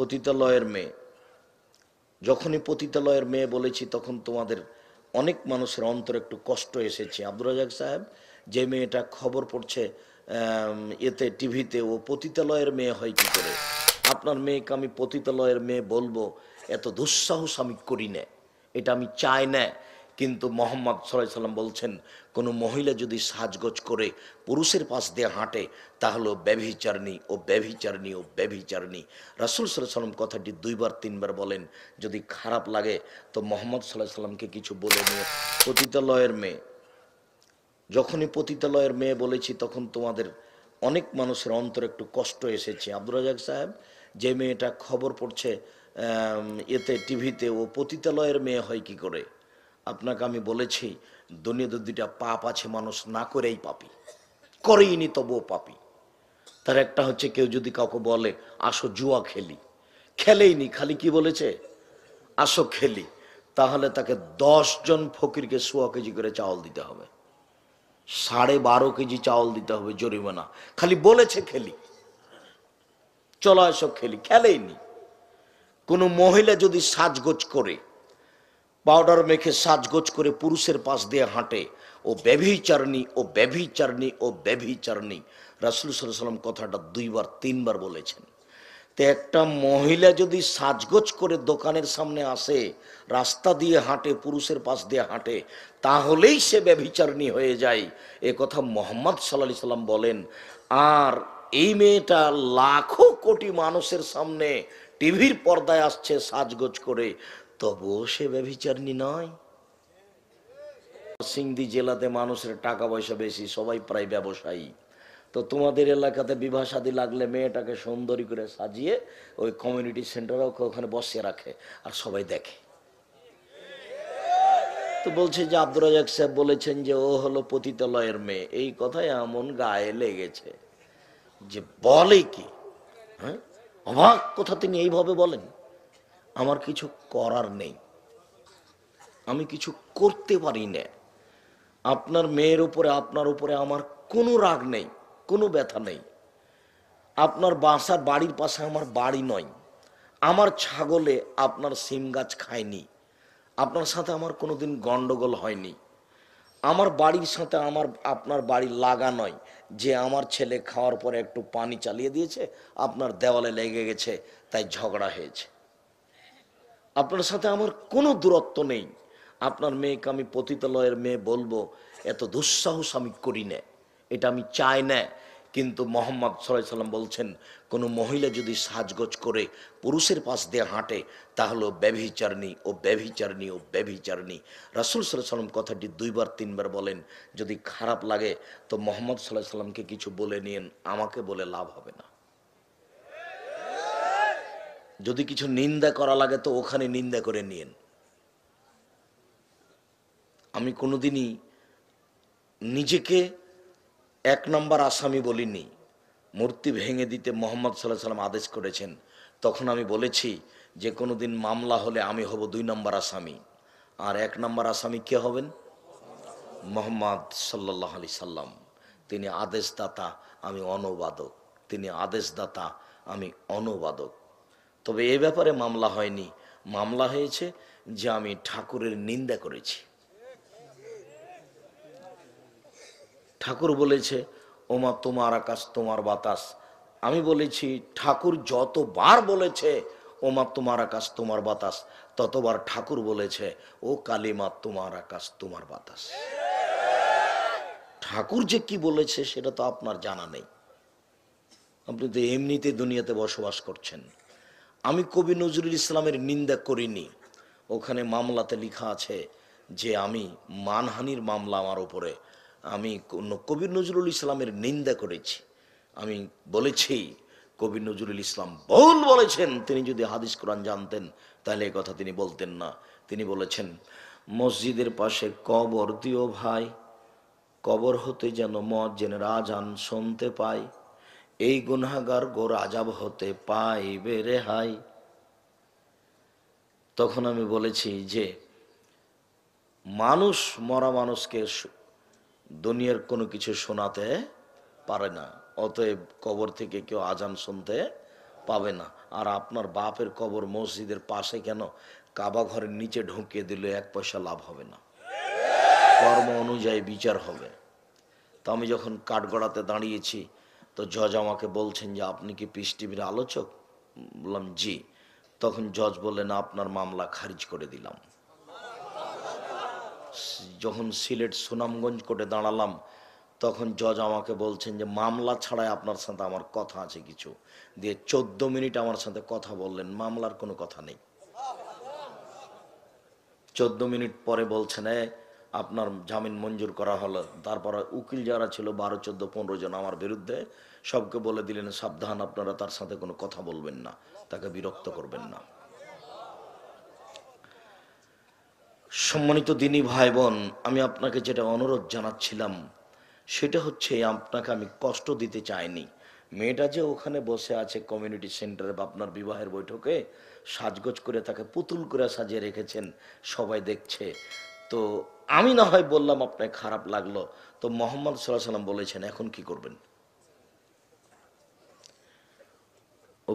পতিতালয়ের মেয়ে যখনই পতিতালয়ের মেয়ে বলেছি তখন তোমাদের অনেক মানুষের অন্তর একটু কষ্ট এসেছে আব্দুর রাজাক সাহেব যে মেয়েটা খবর পড়ছে এতে টিভিতে ও পতিতালয়ের মেয়ে হয় কি করে আপনার মেয়েকে আমি পতিতালয়ের মেয়ে বলবো এত দুঃসাহস আমি করি না এটা আমি চাই না কিন্তু মোহাম্মদ সাল্লাম বলছেন কোনো মহিলা যদি সাজগোজ করে পুরুষের পাশ দিয়ে হাঁটে তাহলে ব্যভিচারণী ও ব্যভিচারণী ও ব্যভিচারণী রাসুল সাল্লাহ সাল্লাম কথাটি দুইবার তিনবার বলেন যদি খারাপ লাগে তো মোহাম্মদ সাল্লাহ সাল্লামকে কিছু বলে নিয়ে পতিতালয়ের মেয়ে যখনই পতিতালয়ের মেয়ে বলেছি তখন তোমাদের অনেক মানুষের অন্তর একটু কষ্ট এসেছে আব্দুর রাজাক সাহেব যে মেয়েটা খবর পড়ছে এতে টিভিতে ও পতিতালয়ের মেয়ে হয় কি করে আপনাকে আমি বলেছি দুনিয়াতে দুইটা পাপ আছে মানুষ না করেই পাপি করেইনি তবুও পাপি তার একটা হচ্ছে কেউ যদি কাউকে বলে আসো জুয়া খেলি খেলেইনি খালি কি বলেছে আসো খেলি তাহলে তাকে দশ জন ফকিরকে সোয়া কেজি করে চাউল দিতে হবে সাড়ে বারো কেজি চাউল দিতে হবে জরিমানা খালি বলেছে খেলি চলো এসো খেলি খেলেইনি কোনো মহিলা যদি সাজগোজ করে পাউডার মেখে সাজগোজ করে পুরুষের পাশ দিয়ে হাঁটে ও ব্যভিচারণী ও ব্যভিচারণী ও ব্যভিচারণী রাসুল সাল্লাম কথাটা দুইবার তিনবার বলেছেন তো একটা মহিলা যদি সাজগোজ করে দোকানের সামনে আসে রাস্তা দিয়ে হাঁটে পুরুষের পাশ দিয়ে হাঁটে তাহলেই সে ব্যভিচারণী হয়ে যায় এ কথা মোহাম্মদ সাল্লা সাল্লাম বলেন আর এই মেয়েটা লাখো কোটি মানুষের সামনে টিভির পর্দায় আসছে সাজগোজ করে তবুও সে ব্যভিচারণী নয় সিংদি জেলাতে মানুষের টাকা পয়সা বেশি সবাই প্রায় ব্যবসায়ী তো তোমাদের এলাকাতে বিবাহ সাদী লাগলে মেয়েটাকে সুন্দরী করে সাজিয়ে ওই কমিউনিটি সেন্টারে ওখানে বসিয়ে রাখে আর সবাই দেখে তো বলছে যে আব্দুর রাজাক সাহেব বলেছেন যে ও হলো পতিতালয়ের মেয়ে এই কথায় এমন গায়ে লেগেছে যে বলে কি হ্যাঁ অবাক কথা তিনি এইভাবে বলেন আমার কিছু করার নেই আমি কিছু করতে পারি না আপনার মেয়ের উপরে আপনার উপরে আমার কোনো রাগ নেই কোনো ব্যথা নেই আপনার বাসার বাড়ির পাশে আমার বাড়ি নয় আমার ছাগলে আপনার সিম গাছ খায়নি আপনার সাথে আমার কোনো দিন গণ্ডগোল হয়নি আমার বাড়ির সাথে আমার আপনার বাড়ি লাগা নয় যে আমার ছেলে খাওয়ার পরে একটু পানি চালিয়ে দিয়েছে আপনার দেওয়ালে লেগে গেছে তাই ঝগড়া হয়েছে আপনার সাথে আমার কোনো দূরত্ব নেই আপনার মেয়েকে আমি পতিতালয়ের মেয়ে বলবো এত দুঃসাহস আমি করি না এটা আমি চাই না কিন্তু মোহাম্মদ সাল্লাহ সাল্লাম বলছেন কোনো মহিলা যদি সাজগোজ করে পুরুষের পাশ দিয়ে হাঁটে তাহলে ব্যভিচারণী ও ব্যভিচারণী ও ব্যভিচারণী রাসুল সাল্লাহ সাল্লাম কথাটি দুইবার তিনবার বলেন যদি খারাপ লাগে তো মোহাম্মদ সাল্লাহ সাল্লামকে কিছু বলে নিন আমাকে বলে লাভ হবে না যদি কিছু নিন্দা করা লাগে তো ওখানে নিন্দা করে নিন আমি কোনোদিনই নিজেকে এক নম্বর আসামি বলিনি মূর্তি ভেঙে দিতে মোহাম্মদ সাল্লাহ সাল্লাম আদেশ করেছেন তখন আমি বলেছি যে কোনো দিন মামলা হলে আমি হব দুই নম্বর আসামি আর এক নম্বর আসামি কে হবেন মোহাম্মদ সাল্লাহ আলি সাল্লাম তিনি আদেশদাতা আমি অনুবাদক তিনি আদেশদাতা আমি অনুবাদক তবে এ ব্যাপারে মামলা হয়নি মামলা হয়েছে যে আমি ঠাকুরের নিন্দা করেছি ঠাকুর বলেছে ওমা তোমার আকাশ তোমার বাতাস আমি বলেছি ঠাকুর যতবার বলেছে ওমা তোমার আকাশ তোমার বাতাস ততবার ঠাকুর বলেছে ও কালিমা তোমার আকাশ তোমার বাতাস ঠাকুর যে কি বলেছে সেটা তো আপনার জানা নেই আপনি তো এমনিতে দুনিয়াতে বসবাস করছেন আমি কবি নজরুল ইসলামের নিন্দা করিনি ওখানে মামলাতে লিখা আছে যে আমি মানহানির মামলা আমার ওপরে আমি কবির নজরুল ইসলামের নিন্দা করেছি আমি বলেছি কবি নজরুল ইসলাম বহুল বলেছেন তিনি যদি হাদিস কোরআন জানতেন তাহলে এই কথা তিনি বলতেন না তিনি বলেছেন মসজিদের পাশে কবর দিও ভাই কবর হতে যেন মজ্জেনের রাজান শুনতে পায় এই গুনাগার গো রাজাব হতে পাইবে রেহাই তখন আমি বলেছি যে মানুষ মরা মানুষকে দুনিয়ার কোনো কিছু শোনাতে পারে না অতএব কবর থেকে কেউ আজান শুনতে পাবে না আর আপনার বাপের কবর মসজিদের পাশে কেন কাবা ঘরের নিচে ঢুকিয়ে দিলে এক পয়সা লাভ হবে না কর্ম অনুযায়ী বিচার হবে তো আমি যখন কাঠগড়াতে দাঁড়িয়েছি তো জজ আমাকে বলছেন যে আপনি কি পিস টিভির আলোচক বললাম জি তখন জজ বললেন আপনার মামলা খারিজ করে দিলাম যখন সিলেট সুনামগঞ্জ কোর্টে দাঁড়ালাম তখন জজ আমাকে বলছেন যে মামলা ছাড়াই আপনার সাথে আমার কথা আছে কিছু দিয়ে চোদ্দ মিনিট আমার সাথে কথা বললেন মামলার কোনো কথা নেই চোদ্দ মিনিট পরে বলছেন আপনার জামিন মঞ্জুর করা হলো তারপর উকিল যারা ছিল বারো চোদ্দ পনেরো জন আমার বিরুদ্ধে সবকে বলে দিলেন সাবধান আপনারা তার সাথে কোনো কথা বলবেন না তাকে বিরক্ত করবেন না সম্মানিত দিনী ভাই বোন আমি আপনাকে যেটা অনুরোধ জানাচ্ছিলাম সেটা হচ্ছে আপনাকে আমি কষ্ট দিতে চাইনি মেয়েটা যে ওখানে বসে আছে কমিউনিটি সেন্টারে বা আপনার বিবাহের বৈঠকে সাজগোজ করে তাকে পুতুল করে সাজিয়ে রেখেছেন সবাই দেখছে তো আমি না হয় বললাম আপনাকে খারাপ লাগলো তো মোহাম্মদ সাল্লাহ সাল্লাম বলেছেন এখন কি করবেন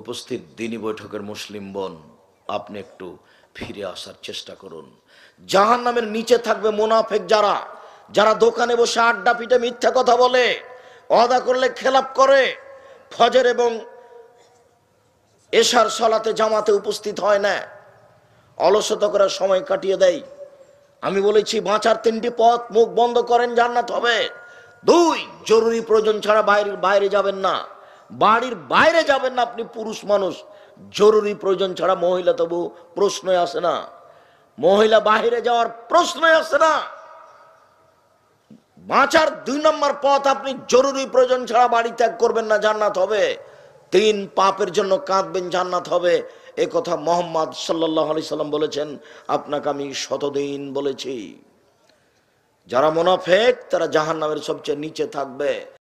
উপস্থিত দিনী বৈঠকের মুসলিম বোন আপনি একটু ফিরে আসার চেষ্টা করুন জাহান নামের নিচে থাকবে মোনাফেক যারা যারা দোকানে বসে আড্ডা পিঠে মিথ্যা কথা বলে অদা করলে খেলাপ করে ফজের এবং এশার সলাতে জামাতে উপস্থিত হয় না অলসতা করে সময় কাটিয়ে দেয় আমি বলেছি বাঁচার তিনটি পথ মুখ বন্ধ করেন জান্নাত হবে দুই জরুরি প্রয়োজন ছাড়া বাইরে বাইরে যাবেন না বাড়ির বাইরে যাবেন না আপনি পুরুষ মানুষ জরুরি প্রয়োজন ছাড়া মহিলা তবু প্রশ্ন আসে না মহিলা বাহিরে যাওয়ার প্রশ্ন আসে না বাঁচার দুই নম্বর পথ আপনি জরুরি প্রয়োজন ছাড়া বাড়ি ত্যাগ করবেন না জান্নাত হবে তিন পাপের জন্য কাঁদবেন জান্নাত হবে এ কথা মোহাম্মদ সাল্লাহ আলি সাল্লাম বলেছেন আপনাকে আমি শতদিন বলেছি যারা মোনাফেক তারা জাহান নামের সবচেয়ে নিচে থাকবে